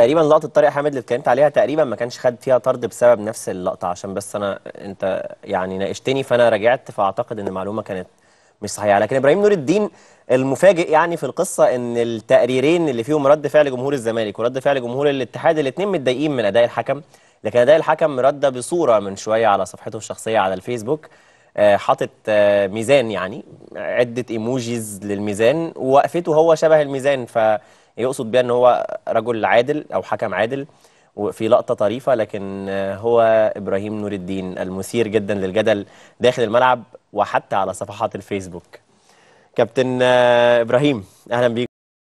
تقريبا لقطه طارق حامد اللي اتكلمت عليها تقريبا ما كانش خد فيها طرد بسبب نفس اللقطه عشان بس انا انت يعني ناقشتني فانا راجعت فاعتقد ان المعلومه كانت مش صحيحه لكن ابراهيم نور الدين المفاجئ يعني في القصه ان التقريرين اللي فيهم رد فعل جمهور الزمالك ورد فعل جمهور الاتحاد الاثنين متضايقين من اداء الحكم لكن اداء الحكم رد بصوره من شويه على صفحته الشخصيه على الفيسبوك آه، حاطط آه، ميزان يعني عده ايموجيز للميزان ووقفته هو شبه الميزان ف يقصد بيها ان هو رجل عادل او حكم عادل وفي لقطة طريفة لكن هو إبراهيم نور الدين المثير جدا للجدل داخل الملعب وحتى على صفحات الفيسبوك كابتن إبراهيم أهلا بيك